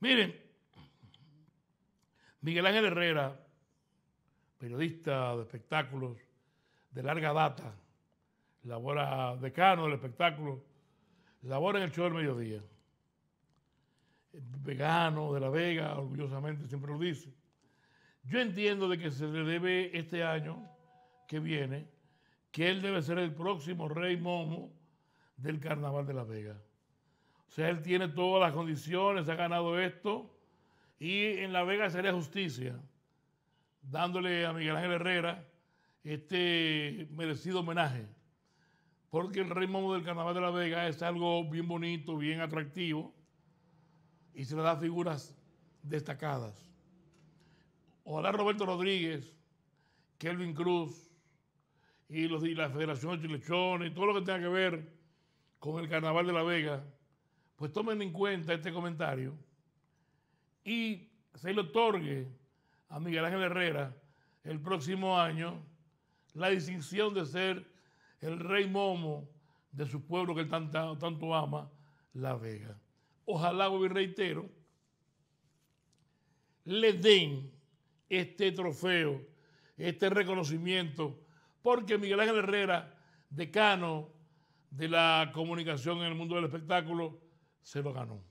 Miren, Miguel Ángel Herrera, periodista de espectáculos de larga data, labora decano del espectáculo, labora en el show del mediodía. Vegano de La Vega, orgullosamente siempre lo dice. Yo entiendo de que se le debe este año que viene que él debe ser el próximo rey momo del carnaval de La Vega. O sea, él tiene todas las condiciones, ha ganado esto. Y en La Vega sería justicia, dándole a Miguel Ángel Herrera este merecido homenaje. Porque el ritmo del Carnaval de La Vega es algo bien bonito, bien atractivo. Y se le da figuras destacadas. Ojalá Roberto Rodríguez, Kelvin Cruz y, y la Federación de Chilechones y todo lo que tenga que ver con el Carnaval de La Vega pues tomen en cuenta este comentario y se le otorgue a Miguel Ángel Herrera el próximo año la distinción de ser el rey momo de su pueblo que tanto, tanto ama, La Vega. Ojalá, y reitero, le den este trofeo, este reconocimiento, porque Miguel Ángel Herrera, decano de la comunicación en el mundo del espectáculo, 세바가농